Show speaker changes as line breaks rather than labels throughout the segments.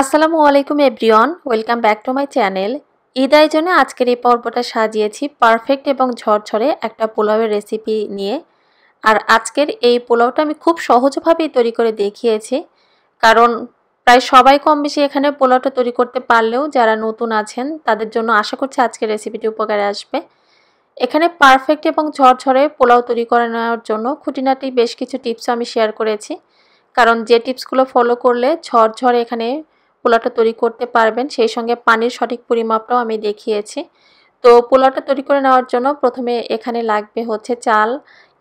আসসালামু আলাইকুম everyone welcome back to my channel Eid আয়োজনে আজকের এই পর্বটা সাজিয়েছি পারফেক্ট এবং ঝরঝরে একটা পোলাওয়ের রেসিপি নিয়ে আর আজকের এই পোলাওটা আমি খুব সহজভাবেই তৈরি করে দেখিয়েছি কারণ প্রায় সবাই কম বেশি এখানে পোলাওটা তৈরি করতে পারলেও যারা নতুন আছেন তাদের জন্য আশা করছি আজকের রেসিপিটি উপকারে আসবে এখানে পারফেক্ট এবং ঝরঝরে পোলাও তৈরি করে নেওয়ার জন্য খুঁটিনাটি বেশ কিছু টিপস আমি শেয়ার করেছি কারণ যে টিপসগুলো ফলো করলে ঝরঝরে এখানে পোলাটা তৈরি করতে পারবেন সেই সঙ্গে পানির সঠিক পরিমাপটাও আমি দেখিয়েছি তো পোলাওটা তৈরি করে নেওয়ার জন্য প্রথমে এখানে লাগবে হচ্ছে চাল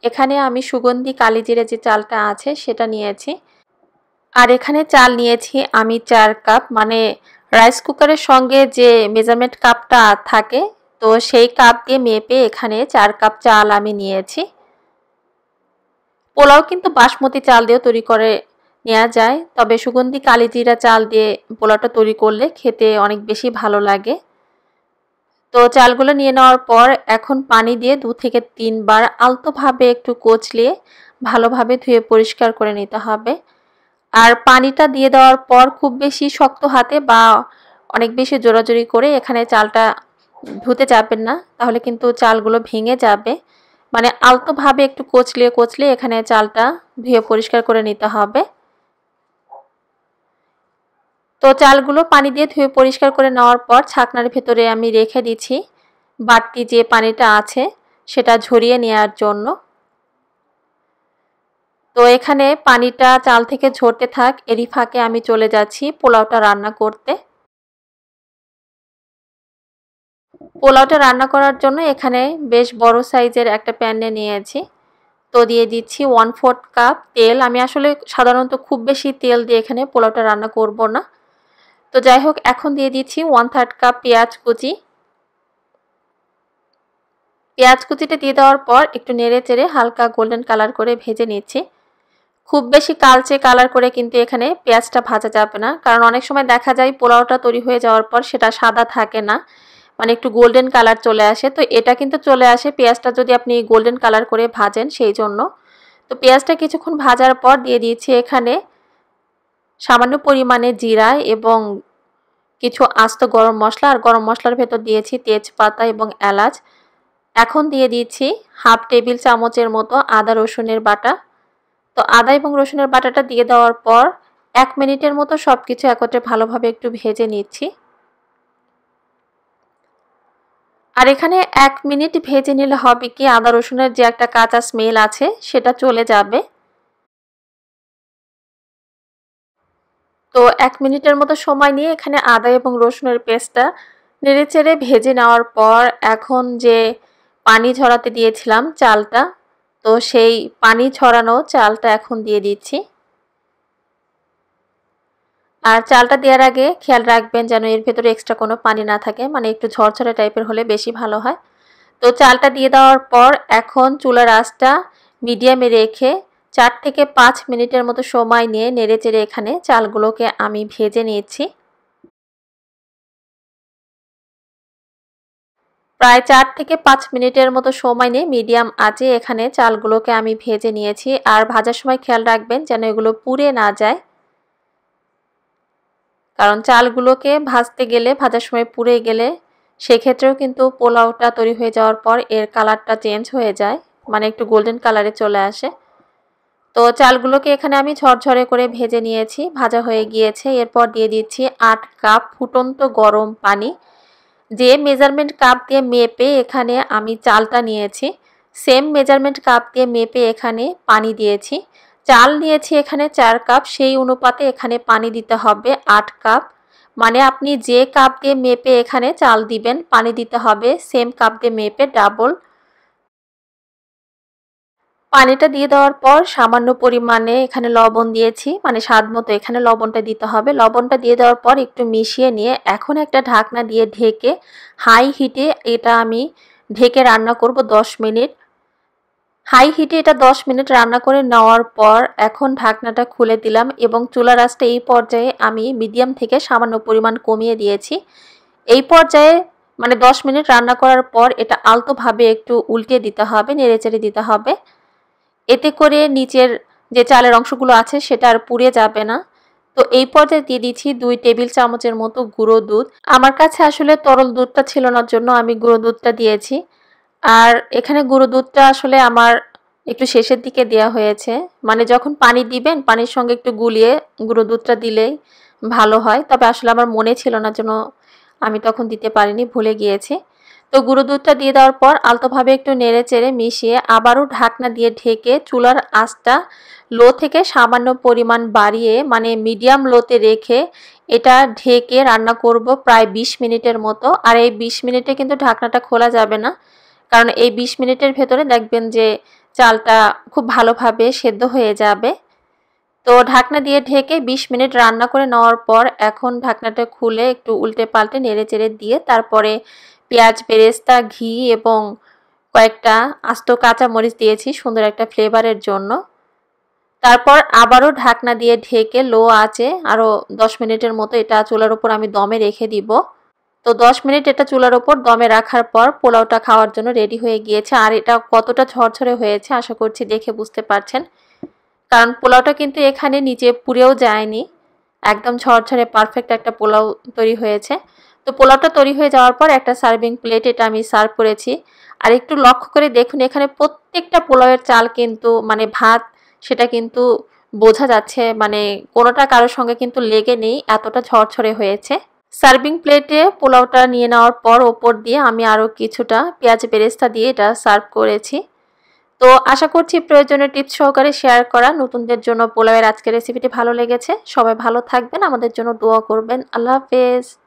এখানে আমি সুগন্ধি কালিজিরে যে চালটা আছে সেটা নিয়েছি আর এখানে চাল নিয়েছি আমি চার কাপ মানে রাইস কুকারের সঙ্গে যে মেজারমেন্ট কাপটা থাকে তো সেই কাপ দিয়ে মেপে এখানে চার কাপ চাল আমি নিয়েছি পোলাও কিন্তু বাসমতি চাল দিয়েও তৈরি করে নেওয়া যায় তবে সুগন্ধি কালিজিরা চাল দিয়ে পোলাওটা তৈরি করলে খেতে অনেক বেশি ভালো লাগে তো চালগুলো নিয়ে নেওয়ার পর এখন পানি দিয়ে দু থেকে তিনবার আলতোভাবে একটু কোচলিয়ে ভালোভাবে ধুয়ে পরিষ্কার করে নিতে হবে আর পানিটা দিয়ে দেওয়ার পর খুব বেশি শক্ত হাতে বা অনেক বেশি জোরাজোরি করে এখানে চালটা ধুতে যাবেন না তাহলে কিন্তু চালগুলো ভেঙে যাবে মানে আলতোভাবে একটু কোচলিয়ে কোচলিয়ে এখানে চালটা ধুয়ে পরিষ্কার করে নিতে হবে চালগুলো পানি দিয়ে ধুয়ে পরিষ্কার করে নেওয়ার পর ছাকনার ভেতরে আমি রেখে দিচ্ছি বাড়তি যে পানিটা আছে সেটা ঝরিয়ে নেওয়ার জন্য তো এখানে পানিটা চাল থেকে ঝরতে থাক এরই ফাঁকে আমি চলে যাচ্ছি পোলাওটা রান্না করতে পোলাওটা রান্না করার জন্য এখানে বেশ বড় সাইজের একটা প্যানে নিয়েছি তো দিয়ে দিচ্ছি ওয়ান ফোর্থ কাপ তেল আমি আসলে সাধারণত খুব বেশি তেল দিয়ে এখানে পোলাওটা রান্না করব না তো যাই হোক এখন দিয়ে দিচ্ছি ওয়ান থার্ড কাপ পেঁয়াজ কুচি পেঁয়াজ কুচিটা দিয়ে দেওয়ার পর একটু নেড়ে চেড়ে হালকা গোল্ডেন কালার করে ভেজে নিচ্ছি খুব বেশি কালচে কালার করে কিন্তু এখানে পেঁয়াজটা ভাজা যাবে না কারণ অনেক সময় দেখা যায় পোলাওটা তৈরি হয়ে যাওয়ার পর সেটা সাদা থাকে না মানে একটু গোল্ডেন কালার চলে আসে তো এটা কিন্তু চলে আসে পেঁয়াজটা যদি আপনি গোল্ডেন কালার করে ভাজেন সেই জন্য তো পেঁয়াজটা কিছুক্ষণ ভাজার পর দিয়ে দিয়েছি এখানে সামান্য পরিমাণে জিরা এবং কিছু আস্ত গরম মশলা আর গরম মশলার ভেতর দিয়েছি তেজপাতা এবং এলাচ এখন দিয়ে দিচ্ছি হাফ টেবিল চামচের মতো আদা রসুনের বাটা তো আদা এবং রসুনের বাটাটা দিয়ে দেওয়ার পর এক মিনিটের মতো সব কিছু একত্রে ভালোভাবে একটু ভেজে নিচ্ছি আর এখানে এক মিনিট ভেজে নিলে হবে কি আদা রসুনের যে একটা কাঁচা স্মেল আছে সেটা চলে যাবে তো এক মিনিটের মতো সময় নিয়ে এখানে আদা এবং রসুনের পেস্টটা নেড়ে চেড়ে ভেজে নেওয়ার পর এখন যে পানি ঝরাতে দিয়েছিলাম চালটা তো সেই পানি ছড়ানো চালটা এখন দিয়ে দিচ্ছি আর চালটা দেওয়ার আগে খেয়াল রাখবেন যেন এর ভেতরে এক্সট্রা কোনো পানি না থাকে মানে একটু ঝরঝরে টাইপের হলে বেশি ভালো হয় তো চালটা দিয়ে দেওয়ার পর এখন চুলার আঁচটা মিডিয়ামে রেখে চার থেকে পাঁচ মিনিটের মতো সময় নিয়ে নেড়েচেড়ে এখানে চালগুলোকে আমি ভেজে নিয়েছি প্রায় চার থেকে পাঁচ মিনিটের মতো সময় নিয়ে মিডিয়াম আঁচে এখানে চালগুলোকে আমি ভেজে নিয়েছি আর ভাজার সময় খেয়াল রাখবেন যেন এগুলো পুড়ে না যায় কারণ চালগুলোকে ভাজতে গেলে ভাজার সময় পুড়ে গেলে সেক্ষেত্রেও কিন্তু পোলাওটা তৈরি হয়ে যাওয়ার পর এর কালারটা চেঞ্জ হয়ে যায় মানে একটু গোল্ডেন কালারে চলে আসে তো চালগুলোকে এখানে আমি ঝরঝরে করে ভেজে নিয়েছি ভাজা হয়ে গিয়েছে এরপর দিয়ে দিচ্ছি আট কাপ ফুটন্ত গরম পানি যে মেজারমেন্ট কাপ দিয়ে মেপে এখানে আমি চালটা নিয়েছি সেম মেজারমেন্ট কাপ দিয়ে মেপে এখানে পানি দিয়েছি চাল নিয়েছি এখানে চার কাপ সেই অনুপাতে এখানে পানি দিতে হবে আট কাপ মানে আপনি যে কাপ দিয়ে মেপে এখানে চাল দিবেন পানি দিতে হবে সেম কাপ দিয়ে মেপে ডাবল পানিটা দিয়ে দেওয়ার পর সামান্য পরিমাণে এখানে লবণ দিয়েছি মানে স্বাদ মতো এখানে লবণটা দিতে হবে লবণটা দিয়ে দেওয়ার পর একটু মিশিয়ে নিয়ে এখন একটা ঢাকনা দিয়ে ঢেকে হাই হিটে এটা আমি ঢেকে রান্না করব 10 মিনিট হাই হিটে এটা 10 মিনিট রান্না করে নেওয়ার পর এখন ঢাকনাটা খুলে দিলাম এবং চুলা রাস্তা এই পর্যায়ে আমি মিডিয়াম থেকে সামান্য পরিমাণ কমিয়ে দিয়েছি এই পর্যায়ে মানে 10 মিনিট রান্না করার পর এটা আলতোভাবে একটু উল্টে দিতে হবে নেড়েচেড়ে দিতে হবে এতে করে নিচের যে চালের অংশগুলো আছে সেটা আর পুড়ে যাবে না তো এই পর্যায়ে দিয়ে দিচ্ছি দুই টেবিল চামচের মতো গুঁড়ো দুধ আমার কাছে আসলে তরল দুধটা ছিল না জন্য আমি গুঁড়ো দুধটা দিয়েছি আর এখানে গুঁড়ো দুধটা আসলে আমার একটু শেষের দিকে দেওয়া হয়েছে মানে যখন পানি দিবেন পানির সঙ্গে একটু গুলিয়ে গুঁড়ো দুধটা দিলেই ভালো হয় তবে আসলে আমার মনে ছিল না জন্য আমি তখন দিতে পারিনি ভুলে গিয়েছি তো গুঁড়ো দুধটা দিয়ে দেওয়ার পর আলতোভাবে একটু নেড়ে চেড়ে মিশিয়ে আবারও ঢাকনা দিয়ে ঢেকে চুলার আঁচটা লো থেকে সামান্য পরিমাণ বাড়িয়ে মানে মিডিয়াম লোতে রেখে এটা ঢেকে রান্না করব প্রায় ২০ মিনিটের মতো আর এই ২০ মিনিটে কিন্তু ঢাকনাটা খোলা যাবে না কারণ এই ২০ মিনিটের ভেতরে দেখবেন যে চালটা খুব ভালোভাবে সেদ্ধ হয়ে যাবে তো ঢাকনা দিয়ে ঢেকে ২০ মিনিট রান্না করে নেওয়ার পর এখন ঢাকনাটা খুলে একটু উল্টে পাল্টে নেড়ে চেড়ে দিয়ে তারপরে পেঁয়াজ বেরেস্তা ঘি এবং কয়েকটা আস্ত কাঁচামরিচ দিয়েছি সুন্দর একটা ফ্লেভারের জন্য তারপর আবারও ঢাকনা দিয়ে ঢেকে লো আছে আরও দশ মিনিটের মতো এটা চুলার উপর আমি দমে রেখে দিব তো দশ মিনিট এটা চুলার উপর দমে রাখার পর পোলাওটা খাওয়ার জন্য রেডি হয়ে গিয়েছে আর এটা কতটা ঝরঝরে হয়েছে আশা করছি দেখে বুঝতে পারছেন কারণ পোলাওটা কিন্তু এখানে নিচে পুড়েও যায়নি একদম ঝরঝরে পারফেক্ট একটা পোলাও তৈরি হয়েছে তো পোলাওটা তৈরি হয়ে যাওয়ার পর একটা সার্ভিং প্লেট এটা আমি সার্ভ করেছি আর একটু লক্ষ্য করে দেখুন এখানে প্রত্যেকটা পোলাওয়ের চাল কিন্তু মানে ভাত সেটা কিন্তু বোঝা যাচ্ছে মানে কোনোটা কারোর সঙ্গে কিন্তু লেগে নেই এতটা ঝরঝরে হয়েছে সার্ভিং প্লেটে পোলাওটা নিয়ে নেওয়ার পর ওপর দিয়ে আমি আরও কিছুটা পেঁয়াজ বেরেস্তা দিয়ে এটা সার্ভ করেছি তো আশা করছি প্রয়োজনীয় টিপস সহকারে শেয়ার করা নতুনদের জন্য পোলাওয়ের আজকের রেসিপিটি ভালো লেগেছে সবাই ভালো থাকবেন আমাদের জন্য দোয়া করবেন আল্লাহ হাফেজ